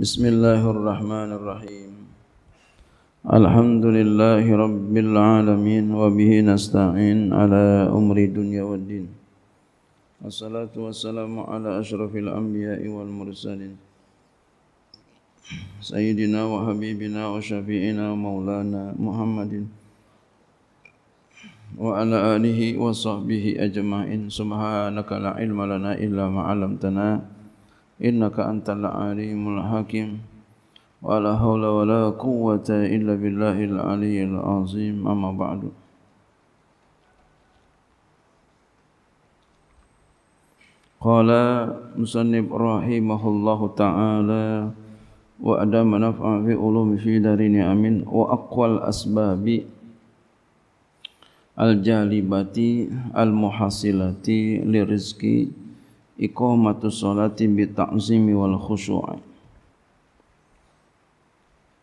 بسم الله الرحمن الرحيم الحمد لله رب العالمين وبه نستعين على أمر الدنيا والدين والصلاة والسلام على أشرف الأنبياء والمرسلين سيدنا وحبيبنا وشفيعنا مولانا محمد وعلى آله وصحبه أجمعين سبحانك لا علم لنا إلا ما علمتنا innaka antal alimul hakim wa la hawla wa la quwwata illa billahil aliyyil azim amma ba'du qala musannib rahimahullahu ta'ala wa ada manfa'a fi ulumi fi darini amin wa aqwal asbabi al jalibati al muhasilati li rizqi iqamatu salati bi ta'zimi wal khusyu'i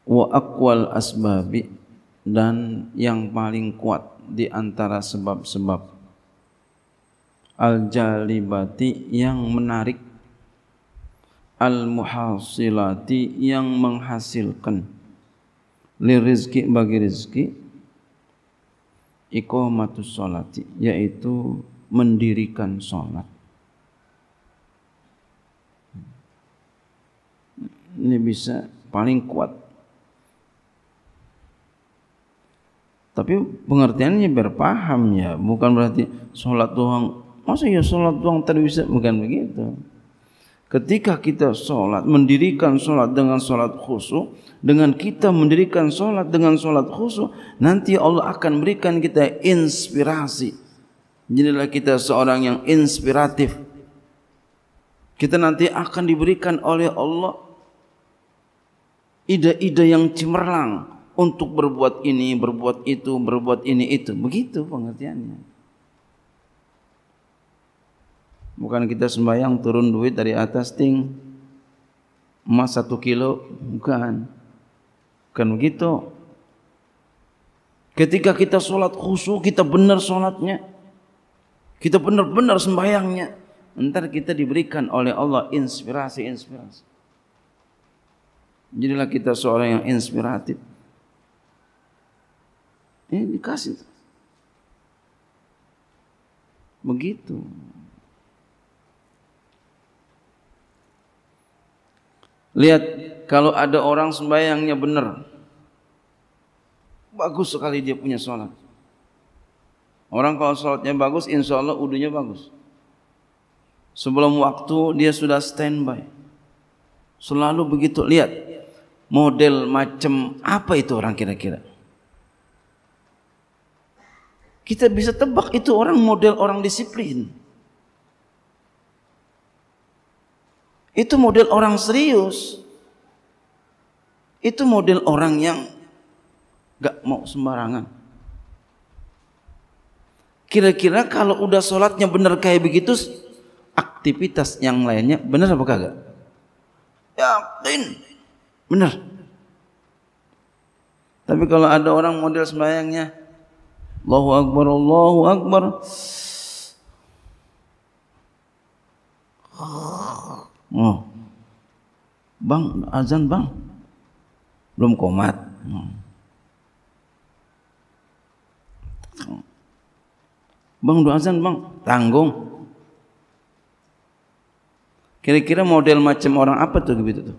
wa aqwal asbabi dan yang paling kuat di antara sebab-sebab al-jalibati yang menarik al-muhasilati yang menghasilkan li rizki bagi rizki iqamatu salati yaitu mendirikan salat ini bisa paling kuat. Tapi pengertiannya berpaham ya, bukan berarti sholat doang. Masa ya sholat doang tadi bisa, bukan begitu. Ketika kita sholat, mendirikan sholat dengan sholat khusus, dengan kita mendirikan sholat dengan sholat khusus, nanti Allah akan berikan kita inspirasi. Jadilah kita seorang yang inspiratif. Kita nanti akan diberikan oleh Allah ide-ide yang cemerlang untuk berbuat ini, berbuat itu, berbuat ini itu. Begitu pengertiannya. Bukan kita sembahyang turun duit dari atas ting emas satu kilo, bukan. Bukan begitu. Ketika kita sholat khusu kita benar sholatnya. Kita benar-benar sembahyangnya. Nanti kita diberikan oleh Allah inspirasi-inspirasi. Jadilah kita seorang yang inspiratif. Ini eh, dikasih. Begitu. Lihat, kalau ada orang sembahyangnya benar. Bagus sekali dia punya sholat. Orang kalau sholatnya bagus, insya Allah udunya bagus. Sebelum waktu dia sudah standby. Selalu begitu. Lihat, model macam apa itu orang kira-kira? Kita bisa tebak itu orang model orang disiplin. Itu model orang serius. Itu model orang yang gak mau sembarangan. Kira-kira kalau udah sholatnya benar kayak begitu, aktivitas yang lainnya benar apa kagak? Yakin Benar. Tapi kalau ada orang model sembahyangnya, Allahu Akbar, Allahu Akbar. Oh. Bang, azan bang. Belum komat. Bang, doa azan bang. Tanggung. Kira-kira model macam orang apa tuh gitu tuh?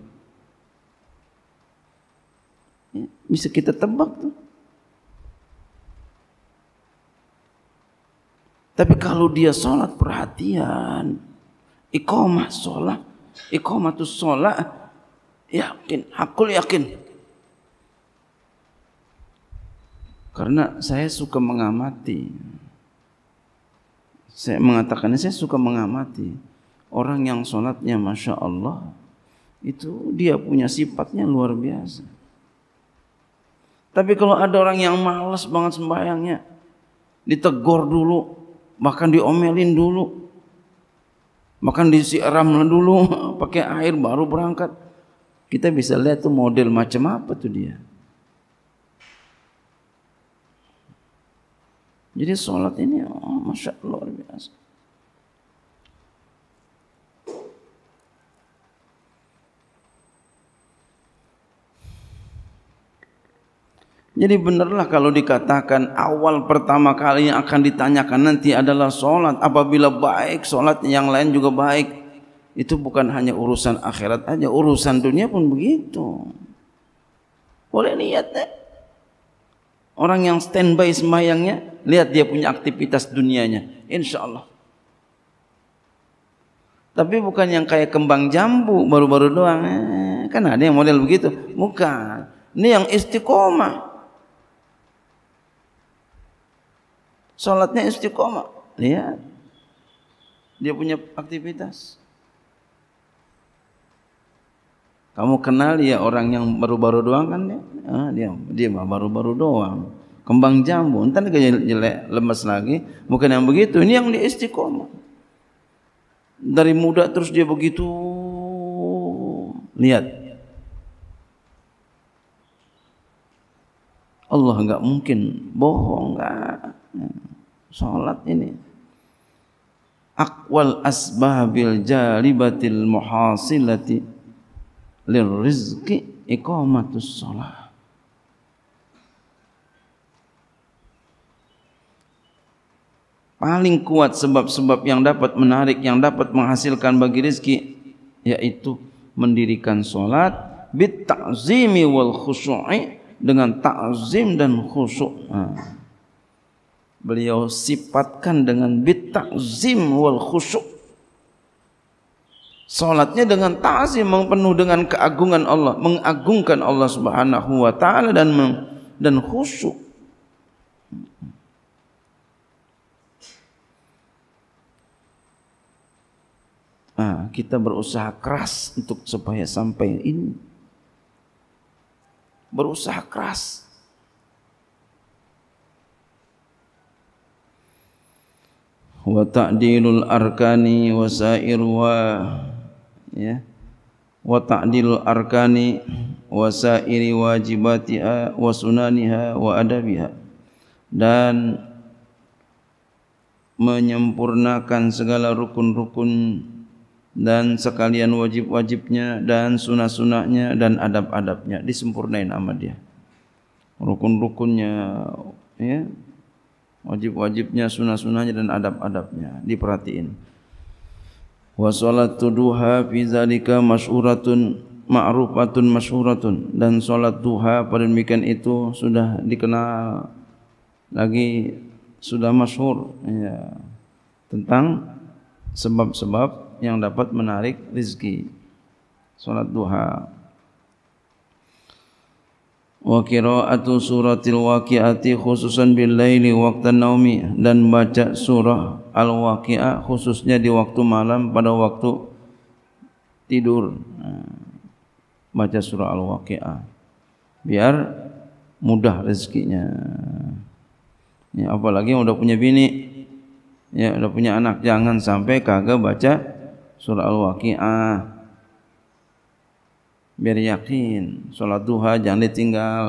Bisa kita tebak tuh. Tapi kalau dia sholat perhatian, ikomah sholat, ikomah tuh sholat, yakin, hakul yakin. Karena saya suka mengamati, saya mengatakan saya suka mengamati orang yang sholatnya masya Allah itu dia punya sifatnya luar biasa. Tapi kalau ada orang yang malas banget sembahyangnya, ditegur dulu, bahkan diomelin dulu, bahkan disiram dulu, pakai air baru berangkat, kita bisa lihat tuh model macam apa tuh dia. Jadi sholat ini, oh, masya Allah luar biasa. Jadi benarlah kalau dikatakan awal pertama kali yang akan ditanyakan nanti adalah solat. Apabila baik solat yang lain juga baik. Itu bukan hanya urusan akhirat aja, urusan dunia pun begitu. Boleh lihat deh. Orang yang standby semayangnya, lihat dia punya aktivitas dunianya. Insya Allah. Tapi bukan yang kayak kembang jambu baru-baru doang. Eh, kan ada yang model begitu. Bukan. Ini yang istiqomah. Sholatnya istiqomah. Lihat. Dia punya aktivitas. Kamu kenal ya orang yang baru-baru doang kan? Dia ah, dia, dia baru-baru doang. Kembang jambu. Entar dia jelek, lemas lagi. Mungkin yang begitu. Ini yang dia istiqomah. Dari muda terus dia begitu. Lihat. Allah enggak mungkin bohong enggak. Sholat ini akwal asbabil jalibatil muhasilati lirizki iqamatus sholat paling kuat sebab-sebab yang dapat menarik yang dapat menghasilkan bagi rizki yaitu mendirikan sholat bit ta'zimi wal khusyu'i dengan ta'zim dan khusyuk nah. Ha beliau sifatkan dengan bitakzim wal khusyuk. Salatnya dengan ta'zim yang mengpenuh dengan keagungan Allah, mengagungkan Allah Subhanahu wa taala dan dan khusyuk. Nah, ha, kita berusaha keras untuk supaya sampai ini. Berusaha keras. wa ta'dilul arkani wa sa'irha ya wa ta'dilul arkani wa sa'iri wajibatiha wa sunaniha wa adabiha dan menyempurnakan segala rukun-rukun dan sekalian wajib-wajibnya dan sunah-sunahnya dan adab-adabnya disempurnain sama dia rukun-rukunnya ya wajib-wajibnya, sunah-sunahnya dan adab-adabnya diperhatiin. Wa salatu duha fi zalika masyuratun ma'rufatun masyuratun dan salat duha pada demikian itu sudah dikenal lagi sudah masyhur ya tentang sebab-sebab yang dapat menarik rezeki salat duha wa qira'atu suratil waqi'ati khususan bil laili waqtan naumi dan baca surah al waqi'ah khususnya di waktu malam pada waktu tidur hmm. baca surah al waqi'ah biar mudah rezekinya ya apalagi yang udah punya bini ya udah punya anak jangan sampai kagak baca surah al waqi'ah biar yakin salat duha jangan ditinggal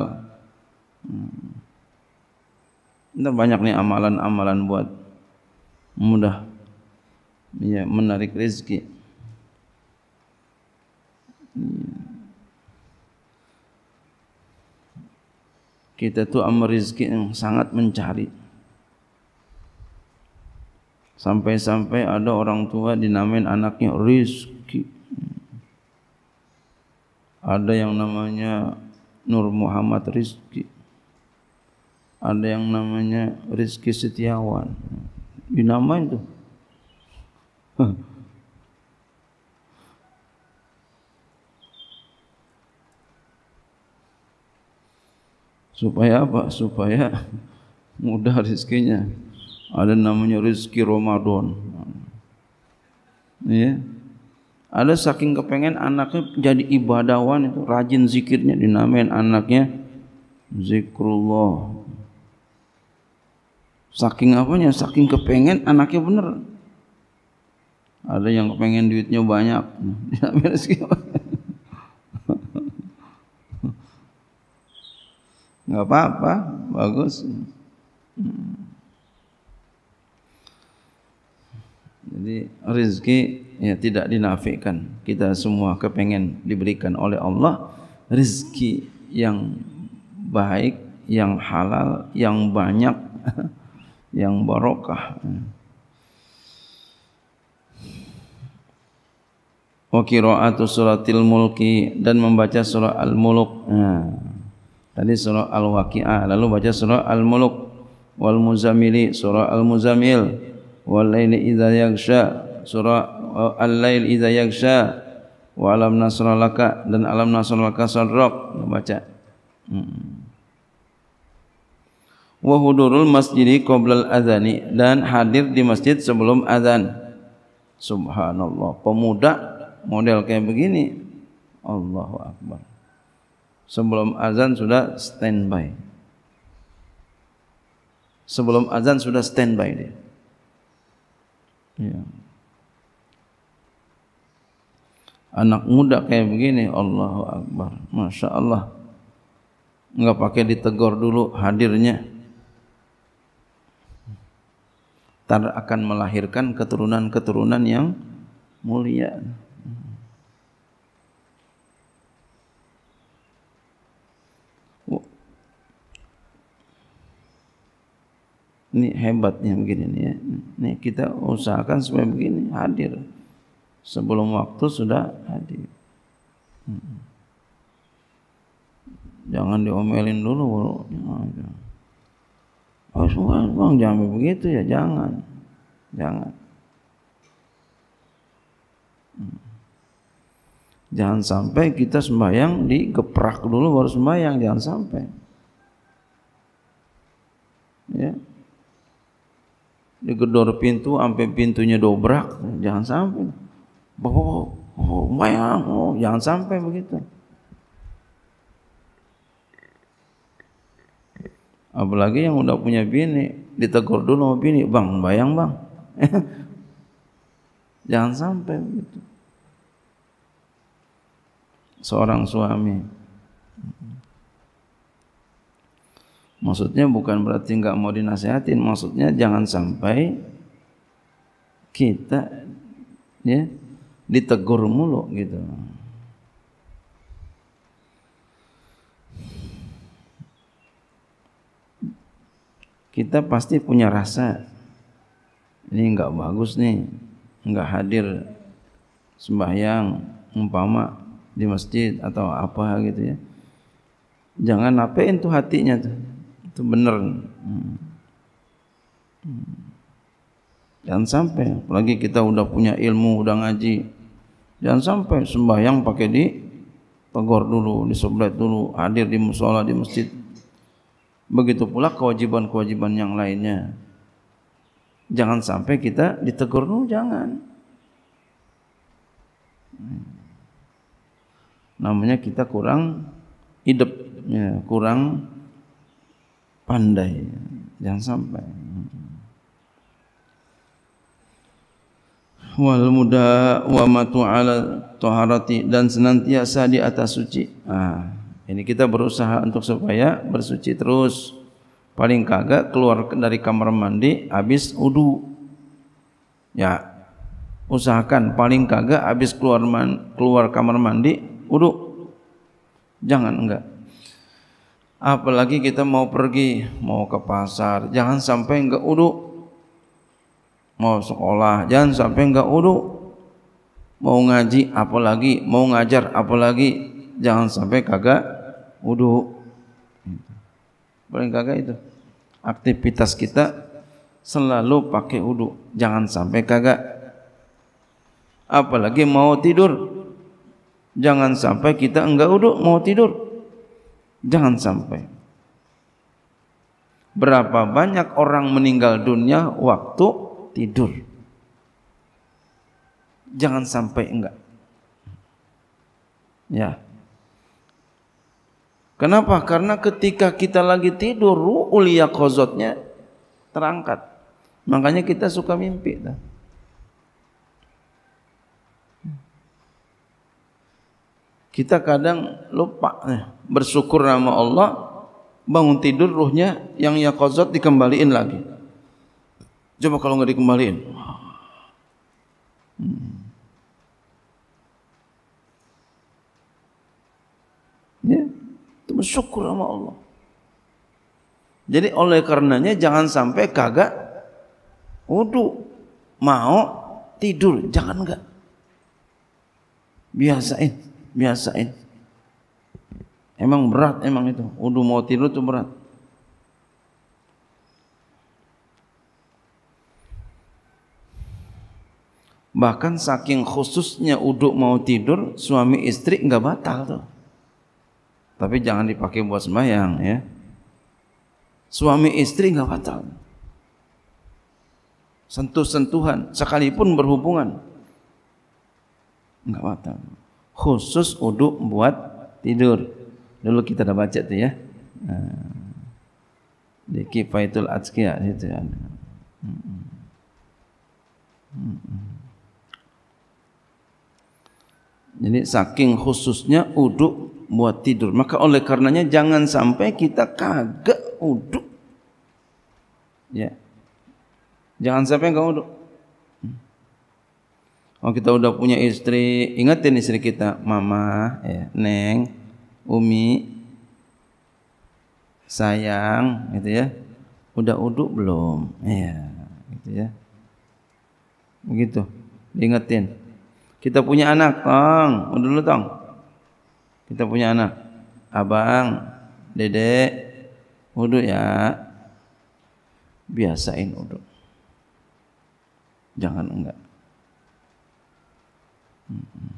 hmm. Ntar banyak nih amalan-amalan buat mudah ya, menarik rezeki kita tuh amal rezeki yang sangat mencari sampai-sampai ada orang tua dinamain anaknya rizki ada yang namanya Nur Muhammad Rizki, ada yang namanya Rizki Setiawan. Dinamain tuh. Supaya apa? Supaya mudah rizkinya. Ada namanya rizki Ramadan. Ya. Yeah. Ada saking kepengen anaknya jadi ibadawan itu rajin zikirnya dinamain anaknya zikrullah. Saking apanya? Saking kepengen anaknya bener. Ada yang kepengen duitnya banyak. Dinamain segitu. Enggak apa-apa, bagus. Jadi rezeki ya tidak dinafikan kita semua kepingin diberikan oleh Allah rezeki yang baik yang halal yang banyak yang barokah wa qiraatu suratil mulki dan membaca surah al muluk nah, ha. tadi surah al waqiah lalu baca surah al muluk wal muzammil surah al muzammil wal laili idza surah al-lail idza yaghsha wa alam nasralaka dan alam nasralaka sarraq membaca hmm. wa hudurul masjidi qabla al dan hadir di masjid sebelum azan subhanallah pemuda model kayak begini Allahu akbar sebelum azan sudah standby sebelum azan sudah standby dia ya yeah. anak muda kayak begini Allahu Akbar Masya Allah enggak pakai ditegur dulu hadirnya tar akan melahirkan keturunan-keturunan yang mulia ini hebatnya begini nih ya. Nih kita usahakan supaya begini hadir. sebelum waktu sudah hadir. Hmm. Jangan diomelin dulu bro. Oh, semua bang jangan begitu ya, jangan, jangan. Hmm. Jangan sampai kita sembahyang digeprak dulu baru sembahyang, jangan sampai. Ya. Digedor pintu sampai pintunya dobrak, jangan sampai bahwa oh, bayang, oh, jangan sampai begitu. Apalagi yang udah punya bini, ditegur dulu sama bini, bang, bayang bang. Jangan sampai begitu. Seorang suami. Maksudnya bukan berarti nggak mau dinasehatin, maksudnya jangan sampai kita ya ditegur mulu gitu. Kita pasti punya rasa ini enggak bagus nih, enggak hadir sembahyang umpama di masjid atau apa gitu ya. Jangan apain tuh hatinya tuh. Itu benar. Jangan hmm. hmm. sampai apalagi kita udah punya ilmu, udah ngaji, Jangan sampai sembahyang pakai di tegur dulu, di sebelah dulu, hadir di musola, di masjid. Begitu pula kewajiban-kewajiban yang lainnya. Jangan sampai kita ditegur dulu, jangan. Namanya kita kurang hidup, ya, kurang pandai. Jangan sampai. wal muda wa matu ala taharati dan senantiasa di atas suci. Ah, ini kita berusaha untuk supaya bersuci terus. Paling kagak keluar dari kamar mandi habis wudu. Ya. Usahakan paling kagak habis keluar man, keluar kamar mandi wudu. Jangan enggak. Apalagi kita mau pergi, mau ke pasar, jangan sampai enggak wudu. mau sekolah jangan sampai enggak uduh mau ngaji apalagi mau ngajar apalagi jangan sampai kagak uduh paling kagak itu aktivitas kita selalu pakai uduh jangan sampai kagak apalagi mau tidur jangan sampai kita enggak wudhu mau tidur jangan sampai berapa banyak orang meninggal dunia waktu tidur. Jangan sampai enggak. Ya. Kenapa? Karena ketika kita lagi tidur, ru'ul yaqazatnya terangkat. Makanya kita suka mimpi. Kita kadang lupa bersyukur nama Allah, bangun tidur ruhnya yang yaqazat dikembaliin lagi. Lagi. Coba kalau nggak dikembalin. Hmm. Ya, itu bersyukur sama Allah. Jadi oleh karenanya jangan sampai kagak wudu mau tidur jangan enggak. Biasain, biasain. Emang berat emang itu. Wudu mau tidur itu berat. Bahkan saking khususnya uduk mau tidur, suami istri nggak batal tuh. Tapi jangan dipakai buat sembahyang ya. Suami istri nggak batal. Sentuh-sentuhan sekalipun berhubungan nggak batal. Khusus uduk buat tidur. Dulu kita udah baca tuh ya. Nah, di Kifaitul itu Jadi saking khususnya uduk buat tidur. Maka oleh karenanya jangan sampai kita kagak uduk. Ya. Jangan sampai enggak uduk. Hmm. Oh kita udah punya istri, ingetin istri kita, mama, ya, neng, umi, sayang, gitu ya. Udah uduk belum? Ya, gitu ya. Begitu. Diingetin. Kita punya anak, Kang. Udah dulu, Tong. Kita punya anak. Abang, dede, wudu ya. Biasain wudu. Jangan enggak. Mm-hmm.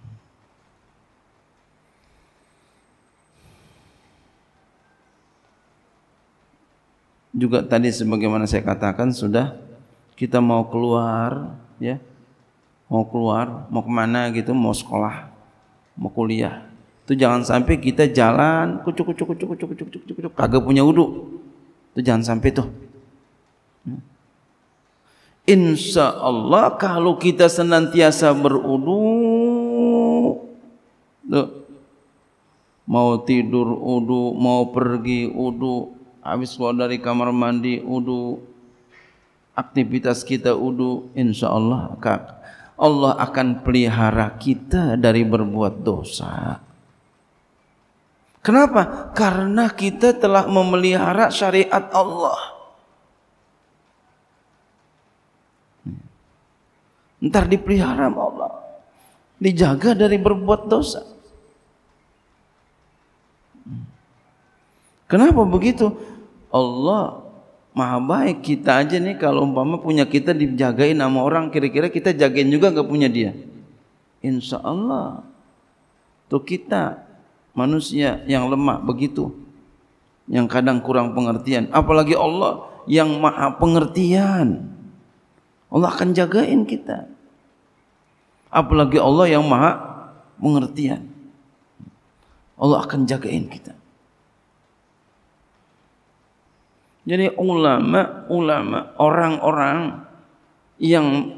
Juga tadi sebagaimana saya katakan sudah kita mau keluar ya mau keluar, mau kemana gitu, mau sekolah, mau kuliah. Itu jangan sampai kita jalan kucuk kucuk kucuk kucuk kucuk kucuk kucuk kucuk kagak punya wudu. Itu jangan sampai tuh. Hmm. Insya Allah kalau kita senantiasa berwudu, tuh. mau tidur wudu, mau pergi wudu, habis keluar dari kamar mandi wudu, aktivitas kita wudu, insya Allah kak Allah akan pelihara kita dari berbuat dosa. Kenapa? Karena kita telah memelihara syariat Allah. Hmm. Ntar dipelihara Allah. Dijaga dari berbuat dosa. Hmm. Kenapa begitu? Allah Maha baik kita aja nih kalau umpama punya kita dijagain sama orang kira-kira kita jagain juga enggak punya dia. Insya Allah tu kita manusia yang lemah begitu, yang kadang kurang pengertian. Apalagi Allah yang maha pengertian, Allah akan jagain kita. Apalagi Allah yang maha pengertian, Allah akan jagain kita. Jadi ulama, ulama, orang-orang yang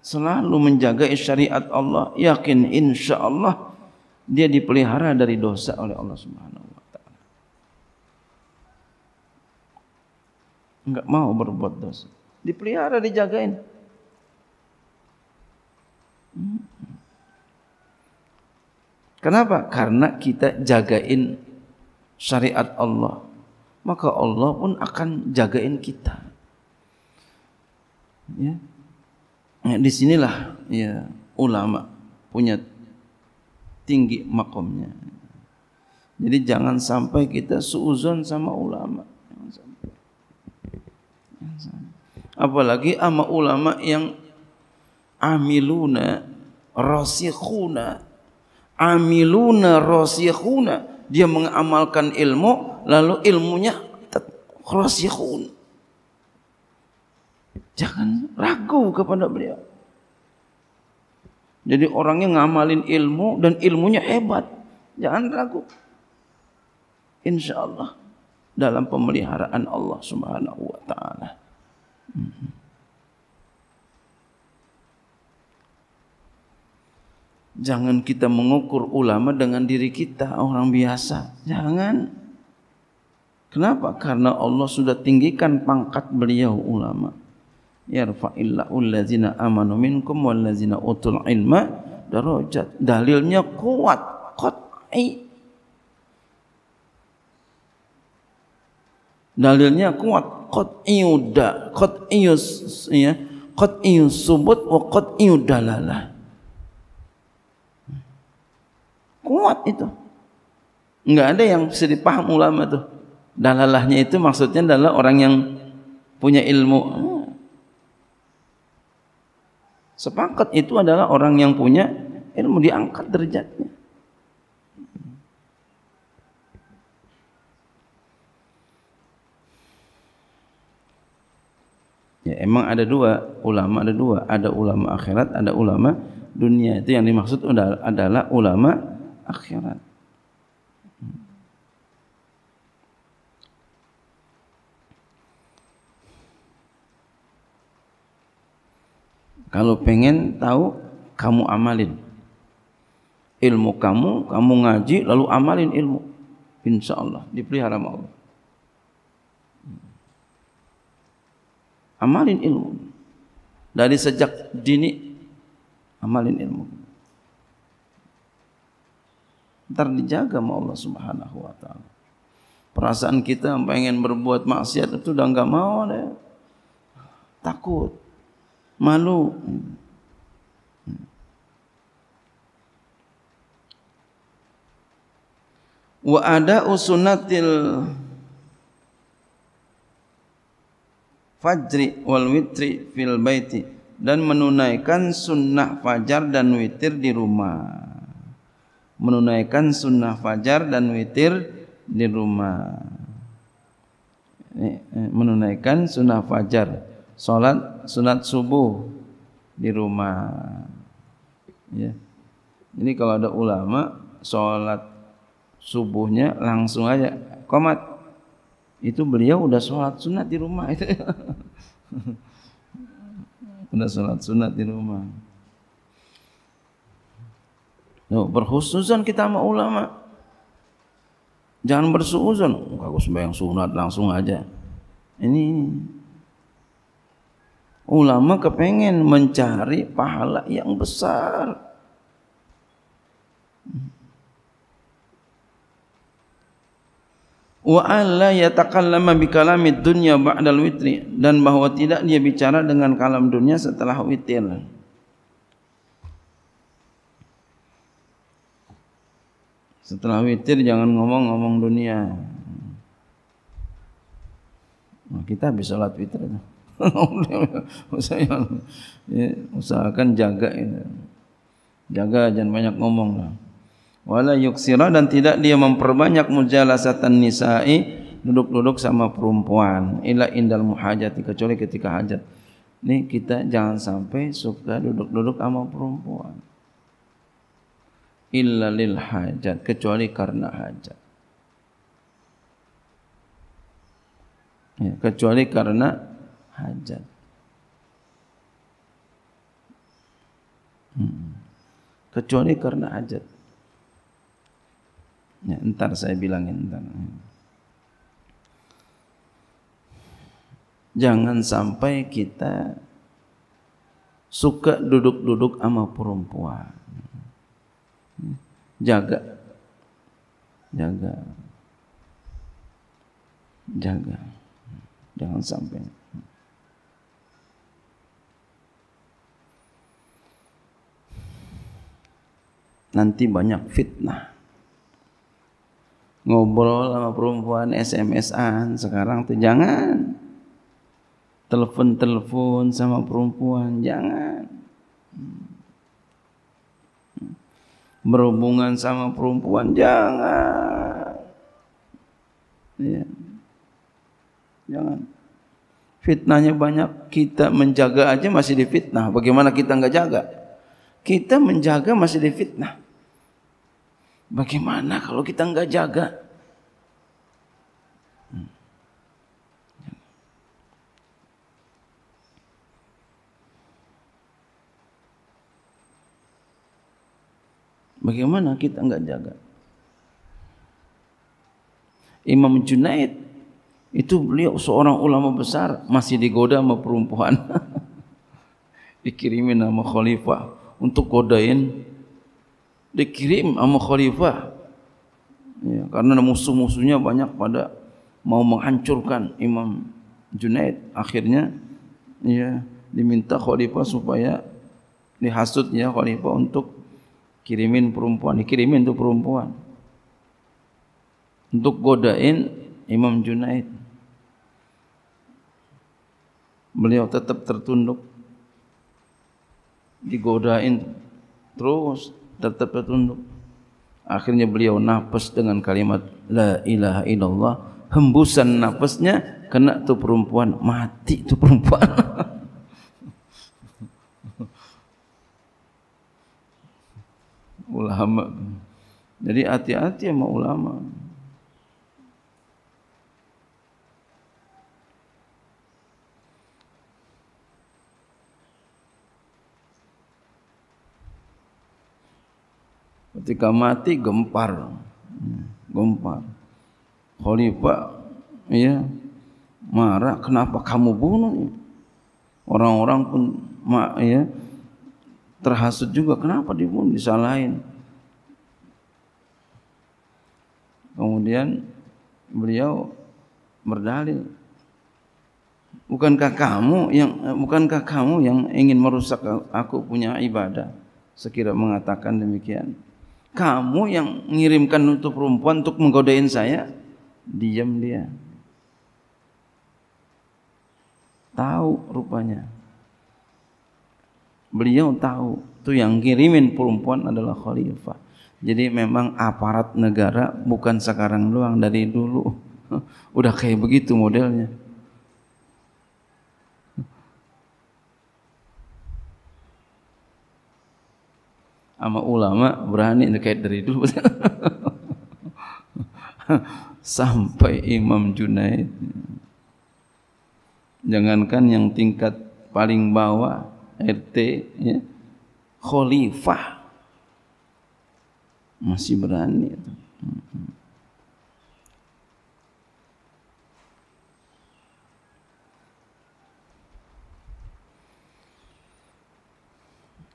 selalu menjaga syariat Allah yakin insya Allah dia dipelihara dari dosa oleh Allah Subhanahu Wa Taala. Enggak mau berbuat dosa, dipelihara, dijagain. Hmm. Kenapa? Karena kita jagain syariat Allah maka Allah pun akan jagain kita. Ya. Nah, ya, di sinilah ya ulama punya tinggi makomnya. Jadi jangan sampai kita suuzon sama ulama. Apalagi sama ulama yang amiluna rosihuna, amiluna rosihuna, dia mengamalkan ilmu lalu ilmunya rasikhun. Jangan ragu kepada beliau. Jadi orangnya ngamalin ilmu dan ilmunya hebat. Jangan ragu. Insyaallah dalam pemeliharaan Allah Subhanahu wa taala. Jangan kita mengukur ulama dengan diri kita orang biasa. Jangan. Kenapa? Karena Allah sudah tinggikan pangkat beliau ulama. Ya Yarfa'illahullazina amanu minkum wallazina utul ilma darajat. Dalilnya kuat, qat'i. Dalilnya kuat, qat'i yudda, qat'i ya, qat'i subut wa qat'i dalalah. Kuat itu. Enggak ada yang bisa dipaham ulama tuh dalalahnya itu maksudnya adalah orang yang punya ilmu sepakat itu adalah orang yang punya ilmu diangkat derajatnya Ya, emang ada dua ulama, ada dua, ada ulama akhirat, ada ulama dunia. Itu yang dimaksud adalah ulama akhirat. Kalau pengen tahu, kamu amalin. Ilmu kamu, kamu ngaji, lalu amalin ilmu. Insya Allah, dipelihara Allah. Amalin ilmu. Dari sejak dini, amalin ilmu. Ntar dijaga sama Allah subhanahu wa ta'ala. Perasaan kita pengen berbuat maksiat itu udah enggak mau deh. Takut malu. Wa ada usunatil fajri wal witri fil baiti dan menunaikan sunnah fajar dan witir di rumah. Menunaikan sunnah fajar dan witir di rumah. Eh, menunaikan sunnah fajar salat sunat subuh di rumah. Ya. Ini kalau ada ulama salat subuhnya langsung aja komat itu beliau udah sholat sunat di rumah itu udah sholat sunat di rumah no, berkhususan kita sama ulama jangan bersuuzon kagus sembahyang sunat langsung aja ini ulama kepengen mencari pahala yang besar. Wa alla yatakallama bi kalamid dunya ba'dal witri dan bahwa tidak dia bicara dengan kalam dunia setelah witir. Setelah witir jangan ngomong-ngomong dunia. Nah, kita habis salat witir itu. Ya, usahakan jaga ini. Jaga jangan banyak ngomong lah. Wala yuksira dan tidak dia memperbanyak mujalasatan nisa'i duduk-duduk sama perempuan ila indal muhajati kecuali ketika hajat. Ini kita jangan sampai suka duduk-duduk sama perempuan. Illa lil hajat kecuali karena hajat. Ya, kecuali karena hajat. Hmm. Kecuali karena hajat. Ya, entar saya bilangin entar. Jangan sampai kita suka duduk-duduk sama perempuan. Jaga. Jaga. Jaga. Jangan sampai. nanti banyak fitnah. Ngobrol sama perempuan SMS-an sekarang tuh jangan. Telepon-telepon sama perempuan jangan. Berhubungan sama perempuan jangan. Ya. Jangan. Fitnahnya banyak, kita menjaga aja masih difitnah. Bagaimana kita nggak jaga? Ya kita menjaga masih di fitnah. Bagaimana kalau kita enggak jaga? Hmm. Bagaimana kita enggak jaga? Imam Junaid itu beliau seorang ulama besar masih digoda sama perempuan. Dikirimin nama khalifah untuk godain dikirim sama khalifah ya, karena musuh-musuhnya banyak pada mau menghancurkan Imam Junaid akhirnya ya, diminta khalifah supaya dihasutnya khalifah untuk kirimin perempuan dikirimin untuk perempuan untuk godain Imam Junaid beliau tetap tertunduk digodain terus tetap tertunduk. Akhirnya beliau nafas dengan kalimat la ilaha illallah. Hembusan nafasnya kena tu perempuan mati tu perempuan. ulama. Jadi hati-hati sama ulama. ketika mati gempar gempar khalifah ya marah kenapa kamu bunuh orang-orang pun mak ya terhasut juga kenapa dibunuh disalahin kemudian beliau berdalil bukankah kamu yang bukankah kamu yang ingin merusak aku punya ibadah sekira mengatakan demikian kamu yang mengirimkan untuk perempuan untuk menggodain saya diam dia tahu rupanya beliau tahu tuh yang kirimin perempuan adalah khalifah jadi memang aparat negara bukan sekarang doang dari dulu udah kayak begitu modelnya sama ulama berani terkait dari itu sampai Imam Junaid jangankan yang tingkat paling bawah RT ya, khalifah masih berani itu.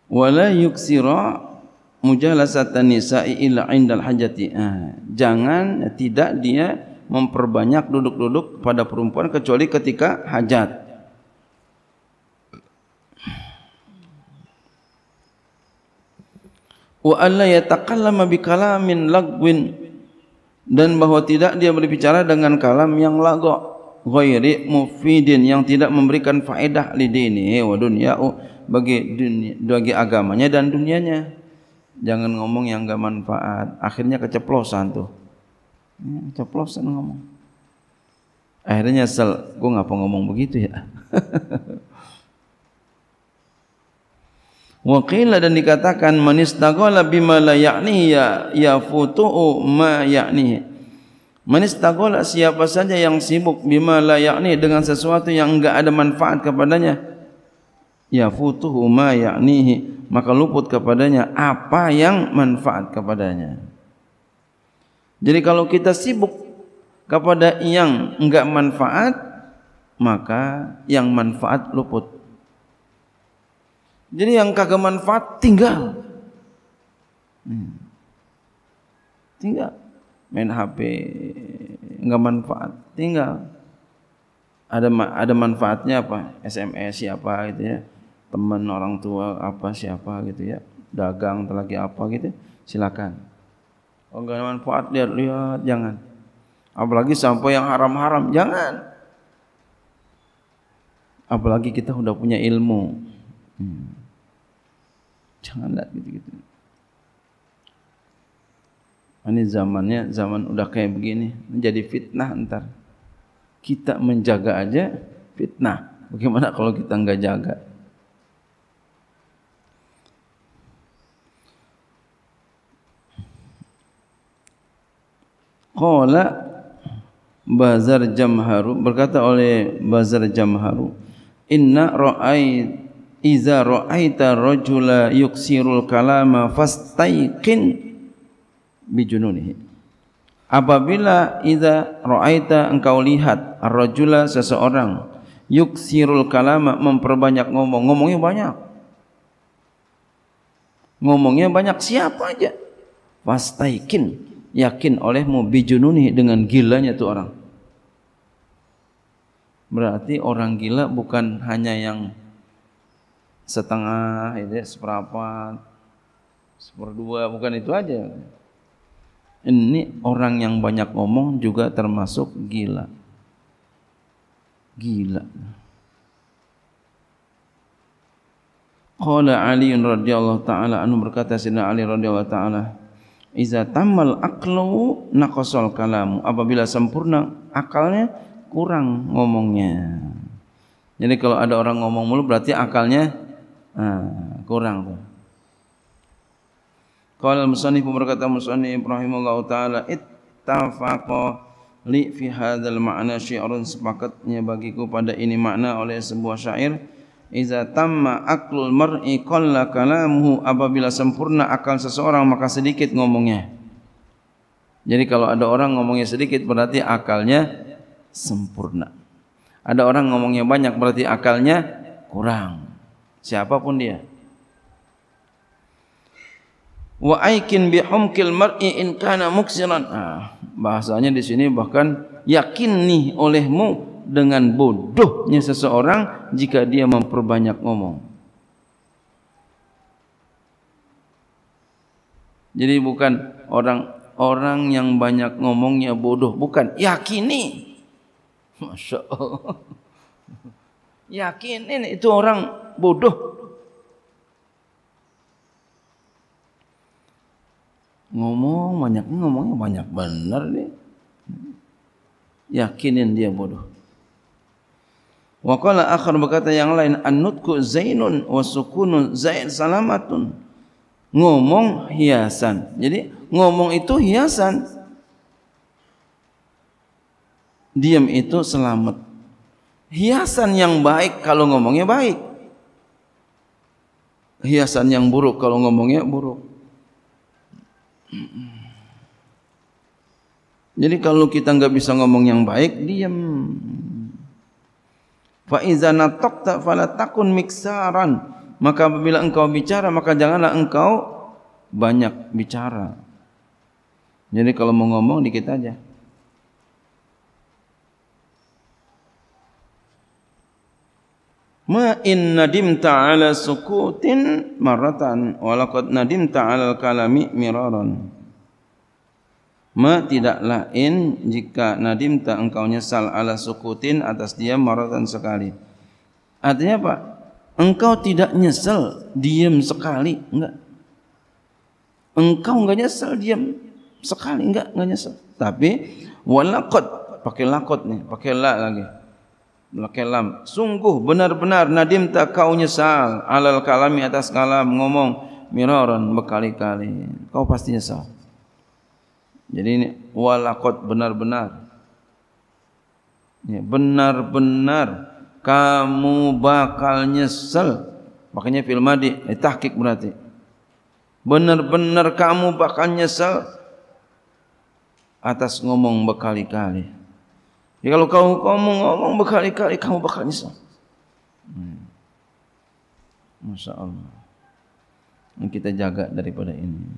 Wala yuksira mujalasatan nisa'i illa indal hajati. Ah, jangan tidak dia memperbanyak duduk-duduk pada perempuan kecuali ketika hajat. Wa alla yataqallama bi kalamin lagwin dan bahwa tidak dia berbicara dengan kalam yang lagu ghairi mufidin yang tidak memberikan faedah li dini wa dunya bagi dunia, bagi agamanya dan dunianya jangan ngomong yang enggak manfaat. Akhirnya keceplosan tuh. Ya, keceplosan ngomong. Akhirnya sel, gue ngapa ngomong begitu ya? Wa qila dan dikatakan man istaghala bima la ya'ni ya ya futu'u ma ya'ni. Man istaghala siapa saja yang sibuk bima la ya'ni dengan sesuatu yang enggak ada manfaat kepadanya, ya futuhu ma ya'nihi maka luput kepadanya apa yang manfaat kepadanya jadi kalau kita sibuk kepada yang enggak manfaat maka yang manfaat luput jadi yang kagak manfaat tinggal hmm. tinggal main HP enggak manfaat tinggal ada ada manfaatnya apa SMS siapa gitu ya teman orang tua apa siapa gitu ya dagang atau lagi apa gitu silakan oh enggak manfaat lihat lihat jangan apalagi sampai yang haram-haram jangan apalagi kita sudah punya ilmu hmm. jangan lihat gitu gitu ini zamannya zaman udah kayak begini menjadi fitnah ntar kita menjaga aja fitnah bagaimana kalau kita nggak jaga Qala Bazar Jamharu berkata oleh Bazar Jamharu Inna ra'ait iza ra'aita rajula yuksirul kalama fastaiqin bi jununihi Apabila iza ra'aita engkau lihat rajula seseorang yuksirul kalama memperbanyak ngomong ngomongnya banyak ngomongnya banyak siapa aja pastaikin yakin oleh olehmu bijununi dengan gilanya itu orang. Berarti orang gila bukan hanya yang setengah, ini ya, seperempat, seperdua, bukan itu aja. Ini orang yang banyak ngomong juga termasuk gila. Gila. Qala Ali radhiyallahu taala Anu berkata Sayyidina Ali radhiyallahu taala Iza tamal aklu nakosol kalamu. Apabila sempurna akalnya kurang ngomongnya. Jadi kalau ada orang ngomong mulu berarti akalnya nah, ha, kurang tuh. Qala al-musannif berkata musannif Ibrahim Allah taala ittafaqa li fi hadzal ma'na syi'run sepakatnya bagiku pada ini makna oleh sebuah syair Iza tamma aklul mar'i kalla kalamuhu apabila sempurna akal seseorang maka sedikit ngomongnya. Jadi kalau ada orang ngomongnya sedikit berarti akalnya sempurna. Ada orang ngomongnya banyak berarti akalnya kurang. Siapapun dia. Wa aikin bi humkil mar'i in kana muksiran. Ah, bahasanya di sini bahkan yakin nih olehmu dengan bodohnya seseorang jika dia memperbanyak ngomong. Jadi bukan orang orang yang banyak ngomongnya bodoh, bukan. Yakini. Masya Allah. Yakinin itu orang bodoh. Ngomong banyak ngomongnya banyak benar nih. Yakinin dia bodoh. Wa qala akhar berkata yang lain annutku zainun wa sukunun zain salamatun. Ngomong hiasan. Jadi ngomong itu hiasan. Diam itu selamat. Hiasan yang baik kalau ngomongnya baik. Hiasan yang buruk kalau ngomongnya buruk. Jadi kalau kita enggak bisa ngomong yang baik, diam. Fa iza natakta fala takun miksaran. Maka apabila engkau bicara maka janganlah engkau banyak bicara. Jadi kalau mau ngomong dikit aja. Ma in nadim ta'ala sukutin maratan walakad nadim ta'ala kalami miraran. Ma tidaklah in jika Nadim tak engkau nyesal ala sukutin atas dia maratan sekali. Artinya apa? Engkau tidak nyesal diam sekali, enggak. Engkau enggak nyesal diam sekali, enggak enggak nyesal. Tapi walakot pakai lakot nih, pakai la lagi. Pakai lam. Sungguh benar-benar Nadim tak kau nyesal alal kalami atas kalam ngomong miroran berkali-kali. Kau pasti nyesal. Jadi ini walakot benar-benar. Benar-benar kamu bakal nyesel. Makanya fil madi, eh, tahkik berarti. Benar-benar kamu bakal nyesel atas ngomong berkali-kali. Ya kalau kamu kamu ngomong berkali-kali kamu bakal nyesel. Hmm. Masya Allah. kita jaga daripada ini.